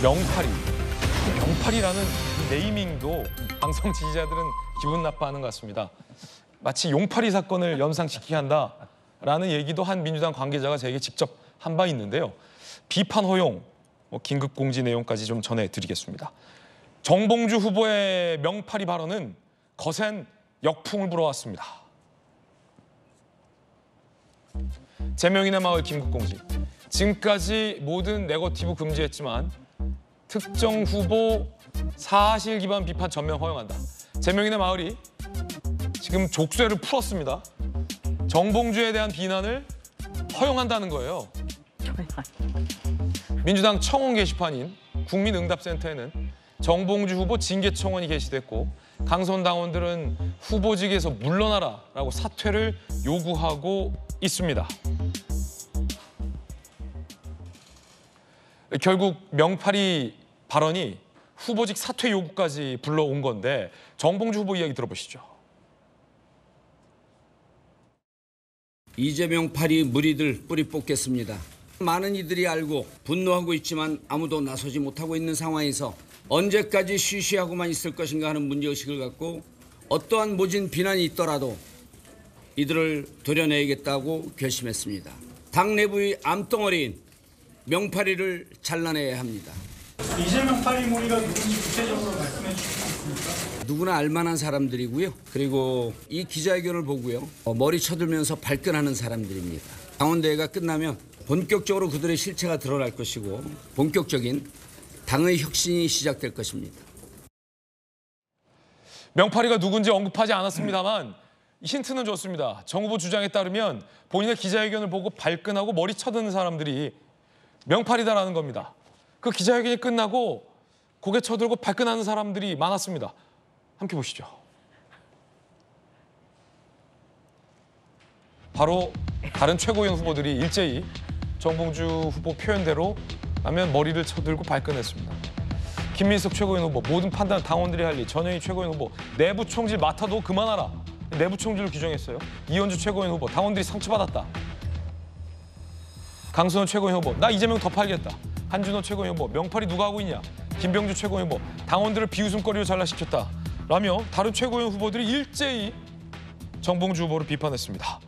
명팔리 명파리라는 그 네이밍도 방송 지지자들은 기분 나빠하는 것 같습니다. 마치 용파리 사건을 연상시키게 한다라는 얘기도 한 민주당 관계자가 저게 직접 한 바 있는데요. 비판 허용, 뭐 긴급 공지 내용까지 좀 전해드리겠습니다. 정봉주 후보의 명파리 발언은 거센 역풍을 불어왔습니다. 제명이나 마을 긴급 공지. 지금까지 모든 네거티브 금지했지만 특정 후보 사실 기반 비판 전면 허용한다. 제명인의 마을이 지금 족쇄를 풀었습니다. 정봉주에 대한 비난을 허용한다는 거예요. 민주당 청원 게시판인 국민응답센터에는 정봉주 후보 징계 청원이 게시됐고 강선 당원들은 후보직에서 물러나라라고 사퇴를 요구하고 있습니다. 결국 명팔이 발언이 후보직 사퇴 요구까지 불러온 건데 정봉주 후보 이야기 들어보시죠. 이재명 파리 무리들 뿌리 뽑겠습니다. 많은 이들이 알고 분노하고 있지만 아무도 나서지 못하고 있는 상황에서 언제까지 쉬쉬하고만 있을 것인가 하는 문제의식을 갖고 어떠한 모진 비난이 있더라도 이들을 도려내야겠다고 결심했습니다. 당 내부의 암덩어리인 명파리를 잘라내야 합니다. 이재명 파리모니가 누군지 구체적으로 말씀해 주시수 있습니까? 누구나 알만한 사람들이고요. 그리고 이 기자회견을 보고요. 어, 머리 쳐들면서 발끈하는 사람들입니다. 당원대회가 끝나면 본격적으로 그들의 실체가 드러날 것이고 본격적인 당의 혁신이 시작될 것입니다. 명파리가 누군지 언급하지 않았습니다만 힌트는 좋습니다정 후보 주장에 따르면 본인의 기자회견을 보고 발끈하고 머리 쳐드는 사람들이 명팔이다라는 겁니다. 그 기자회견이 끝나고 고개 쳐들고 발끈하는 사람들이 많았습니다. 함께 보시죠. 바로 다른 최고위원 후보들이 일제히 정봉주 후보 표현대로 하면 머리를 쳐들고 발끈했습니다. 김민석 최고위원 후보 모든 판단 당원들이 할 일, 전현희 최고위원 후보 내부 총질 맡아도 그만하라. 내부 총질로 규정했어요. 이현주 최고위원 후보 당원들이 상처받았다. 강선호 최고위원 후보 나 이재명 더 팔겠다. 한준호 최고위 원뭐 명팔이 누가 하고 있냐. 김병주 최고위 원뭐 당원들을 비웃음거리로 잘라시켰다. 라며 다른 최고위 원 후보들이 일제히 정봉주 후보를 비판했습니다.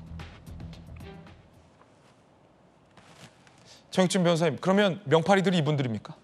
정익준 변호사님, 그러면 명팔이들이 이분들입니까?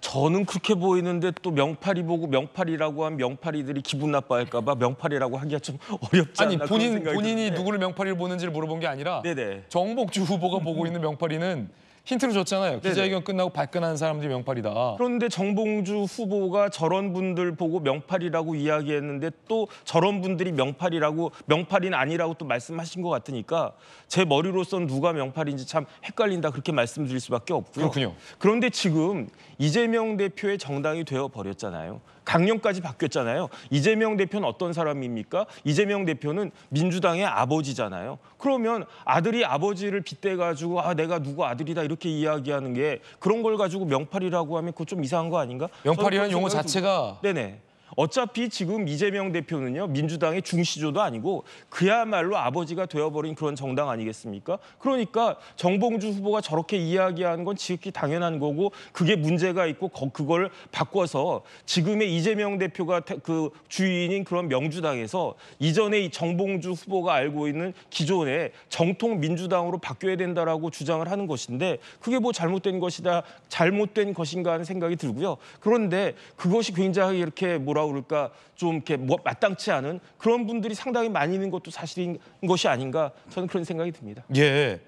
저는 그렇게 보이는데 또 명팔이 보고 명팔이라고 한 명팔이들이 기분 나빠할까 봐 명팔이라고 하기가 좀 어렵지 아니, 않나 본인, 본인이 누구를 명팔이를 보는지를 물어본 게 아니라 네네. 정봉주 후보가 보고 있는 명팔이는 힌트를 줬잖아요. 기자회견 끝나고 발끈한 사람들이 명팔이다. 그런데 정봉주 후보가 저런 분들 보고 명팔이라고 이야기했는데 또 저런 분들이 명팔이라고 명팔인 아니라고 또 말씀하신 것 같으니까 제 머리로선 누가 명팔인지 참 헷갈린다 그렇게 말씀드릴 수밖에 없고요. 그렇군요. 그런데 지금 이재명 대표의 정당이 되어 버렸잖아요. 당년까지 바뀌었잖아요. 이재명 대표는 어떤 사람입니까? 이재명 대표는 민주당의 아버지잖아요. 그러면 아들이 아버지를 빗대가지고 아 내가 누구 아들이다 이렇게 이야기하는 게 그런 걸 가지고 명팔이라고 하면 그거 좀 이상한 거 아닌가? 명팔이라는 용어 자체가 네네. 어차피 지금 이재명 대표는요 민주당의 중시조도 아니고 그야말로 아버지가 되어버린 그런 정당 아니겠습니까? 그러니까 정봉주 후보가 저렇게 이야기하는 건 지극히 당연한 거고 그게 문제가 있고 그걸 바꿔서 지금의 이재명 대표가 그 주인인 그런 명주당에서 이전에 이 정봉주 후보가 알고 있는 기존의 정통 민주당으로 바뀌어야 된다라고 주장을 하는 것인데 그게 뭐 잘못된 것이다 잘못된 것인가 하는 생각이 들고요. 그런데 그것이 굉장히 이렇게 뭐라 돌아올까 좀 이렇게 뭐 마땅치 않은 그런 분들이 상당히 많이 있는 것도 사실인 것이 아닌가 저는 그런 생각이 듭니다. 예.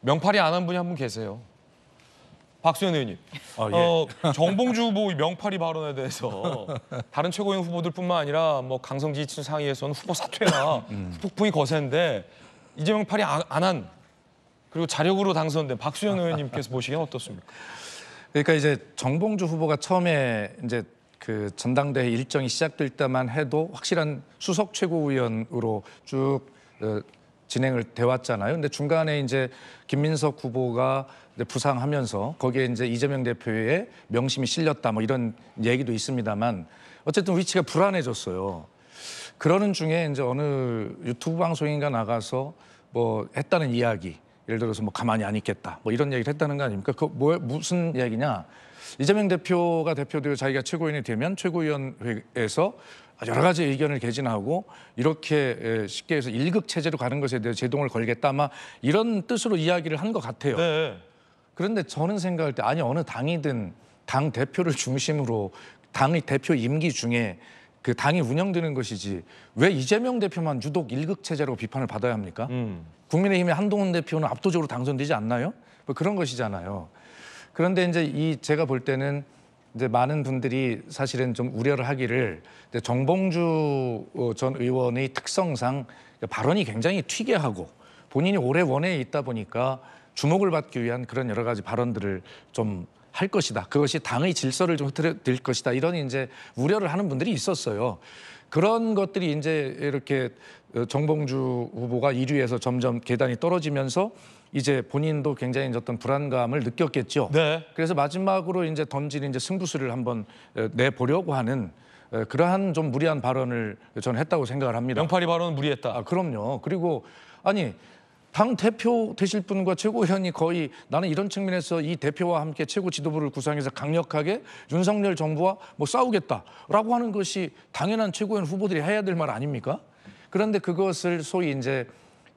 명팔이 안 한 분이 한 분 계세요. 박수현 의원님, 아, 예. 어, 정봉주 후보 명파리 발언에 대해서 다른 최고위원 후보들뿐만 아니라 뭐 강성 지지층 상위에서는 후보 사퇴나 음. 폭풍이 거센데 이재명 팔이 안 한 그리고 자력으로 당선된 박수현 의원님께서 보시기엔 어떻습니까? 그러니까 이제 정봉주 후보가 처음에 이제 그 전당대회 일정이 시작될 때만 해도 확실한 수석 최고위원으로 쭉 어, 진행을 돼 왔잖아요. 근데 중간에 이제 김민석 후보가 부상하면서 거기에 이제 이재명 대표의 명심이 실렸다 뭐 이런 얘기도 있습니다만 어쨌든 위치가 불안해졌어요. 그러는 중에 이제 어느 유튜브 방송인가 나가서 뭐 했다는 이야기 예를 들어서 뭐 가만히 안 있겠다 뭐 이런 얘기를 했다는 거 아닙니까? 그 뭐, 무슨 얘기냐? 이재명 대표가 대표되고 자기가 최고위원이 되면 최고위원회에서 여러 가지 의견을 개진하고 이렇게 쉽게 해서 일극 체제로 가는 것에 대해 제동을 걸겠다 아마 이런 뜻으로 이야기를 한 것 같아요. 네. 그런데 저는 생각할 때 아니 어느 당이든 당 대표를 중심으로 당의 대표 임기 중에 그 당이 운영되는 것이지 왜 이재명 대표만 유독 일극 체제로 비판을 받아야 합니까? 음. 국민의힘의 한동훈 대표는 압도적으로 당선되지 않나요? 뭐 그런 것이잖아요. 그런데 이제 이 제가 볼 때는 이제 많은 분들이 사실은 좀 우려를 하기를 이제 정봉주 어, 전 의원의 특성상 발언이 굉장히 특이하고 본인이 올해 원에 있다 보니까 주목을 받기 위한 그런 여러 가지 발언들을 좀할 것이다. 그것이 당의 질서를 좀 흐트러뜨릴 것이다. 이런 이제 우려를 하는 분들이 있었어요. 그런 것들이 이제 이렇게 어, 정봉주 후보가 1위에서 점점 계단이 떨어지면서 이제 본인도 굉장히 어떤 불안감을 느꼈겠죠. 네. 그래서 마지막으로 이제 던진 이제 승부수를 한번 어, 내 보려고 하는 어, 그러한 좀 무리한 발언을 저는 했다고 생각을 합니다. 명파리 발언은 무리했다. 아, 그럼요. 그리고 아니 당 대표 되실 분과 최고위원이 거의 나는 이런 측면에서 이 대표와 함께 최고 지도부를 구성해서 강력하게 윤석열 정부와 뭐 싸우겠다라고 하는 것이 당연한 최고위원 후보들이 해야 될 말 아닙니까? 그런데 그것을 소위 이제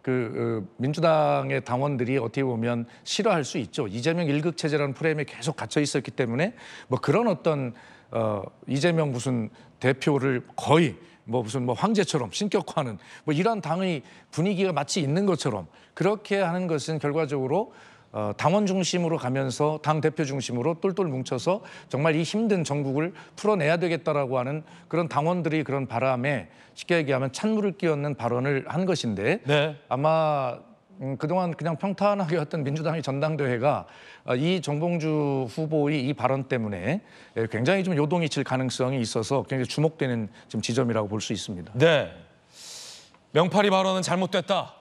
그 어, 민주당의 당원들이 어떻게 보면 싫어할 수 있죠. 이재명 일극 체제라는 프레임에 계속 갇혀 있었기 때문에 뭐 그런 어떤 어 이재명 무슨 대표를 거의 뭐 무슨 뭐 황제처럼 신격화하는 뭐 이런 당의 분위기가 마치 있는 것처럼 그렇게 하는 것은 결과적으로 어, 당원 중심으로 가면서 당 대표 중심으로 똘똘 뭉쳐서 정말 이 힘든 정국을 풀어내야 되겠다라고 하는 그런 당원들이 그런 바람에 쉽게 얘기하면 찬물을 끼얹는 발언을 한 것인데 네. 아마 음, 그동안 그냥 평탄하게 했던 민주당의 전당대회가 아, 이 정봉주 후보의 이 발언 때문에 예, 굉장히 좀 요동이 칠 가능성이 있어서 굉장히 주목되는 지금 지점이라고 볼 수 있습니다. 네. 명팔이 발언은 잘못됐다,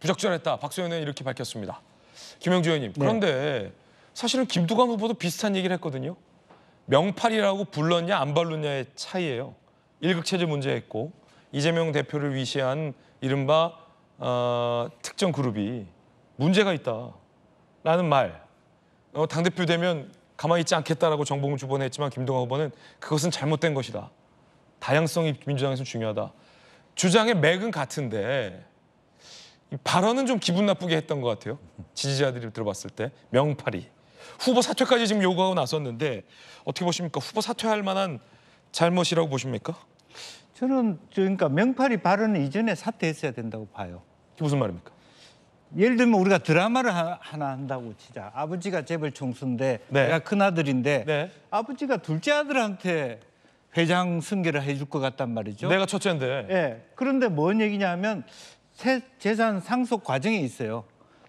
부적절했다. 박소연 의원 이렇게 밝혔습니다. 김영주 의원님, 네. 그런데 네. 사실은 김두관 후보도 비슷한 얘기를 했거든요. 명팔이라고 불렀냐 안 불렀냐의 차이예요. 일극체제 문제였고 이재명 대표를 위시한 이른바 어, 특정 그룹이 문제가 있다라는 말, 어, 당대표 되면 가만히 있지 않겠다라고 정봉 주번에 했지만 김동완 후보는 그것은 잘못된 것이다. 다양성이 민주당에서 중요하다. 주장의 맥은 같은데 이 발언은 좀 기분 나쁘게 했던 것 같아요. 지지자들이 들어봤을 때 명팔이. 후보 사퇴까지 지금 요구하고 나섰는데 어떻게 보십니까? 후보 사퇴할 만한 잘못이라고 보십니까? 저는 그러니까 명팔이 발언은 이전에 사퇴했어야 된다고 봐요. 무슨 말입니까? 예를 들면 우리가 드라마를 하나 한다고 치자. 아버지가 재벌 총수인데 네. 내가 큰 아들인데 네. 아버지가 둘째 아들한테 회장 승계를 해줄 것 같단 말이죠. 내가 첫째인데. 예. 그런데 뭔 얘기냐면 세, 재산 상속 과정에 있어요.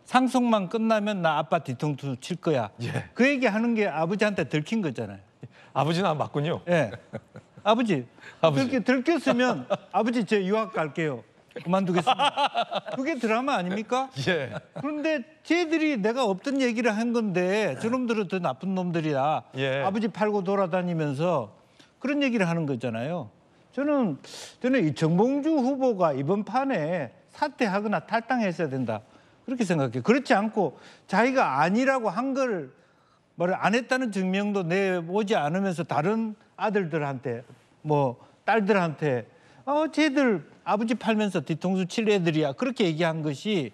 상속만 끝나면 나 아빠 뒤통수 칠 거야. 예. 그 얘기 하는 게 아버지한테 들킨 거잖아요. 아버지는 아, 맞군요. 예. 아버지, 아버지. 들키 들켰으면 아버지 제 유학 갈게요. 그만두겠습니다. 그게 드라마 아닙니까? 예. 그런데 쟤들이 내가 없던 얘기를 한 건데 저놈들은 더 나쁜 놈들이야. 예. 아버지 팔고 돌아다니면서 그런 얘기를 하는 거잖아요. 저는 저는 이 정봉주 후보가 이번 판에 사퇴하거나 탈당했어야 된다. 그렇게 생각해요. 그렇지 않고 자기가 아니라고 한 걸 말을 안 했다는 증명도 내보지 않으면서 다른 아들들한테 뭐 딸들한테 어, 쟤들 아버지 팔면서 뒤통수 칠 애들이야. 그렇게 얘기한 것이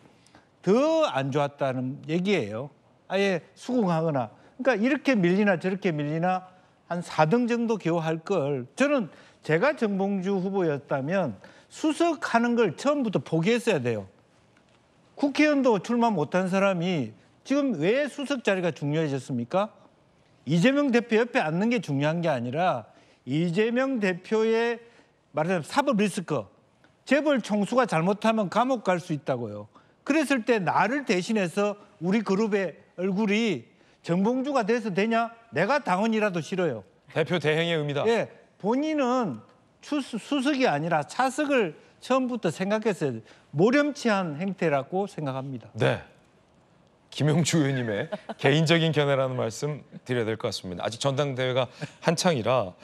더 안 좋았다는 얘기예요. 아예 수긍하거나. 그러니까 이렇게 밀리나 저렇게 밀리나 한 4등 정도 겨우 할 걸. 저는 제가 정봉주 후보였다면 수석하는 걸 처음부터 포기했어야 돼요. 국회의원도 출마 못한 사람이 지금 왜 수석 자리가 중요해졌습니까? 이재명 대표 옆에 앉는 게 중요한 게 아니라 이재명 대표의 말하자면 사법 리스크. 재벌 총수가 잘못하면 감옥 갈 수 있다고요. 그랬을 때 나를 대신해서 우리 그룹의 얼굴이 정봉주가 돼서 되냐? 내가 당원이라도 싫어요. 대표 대행의 의미다. 예, 본인은 추수, 석이 아니라 차석을 처음부터 생각했어야 돼. 모렴치한 행태라고 생각합니다. 네. 김용주 의원님의 개인적인 견해라는 말씀 드려야 될 것 같습니다. 아직 전당대회가 한창이라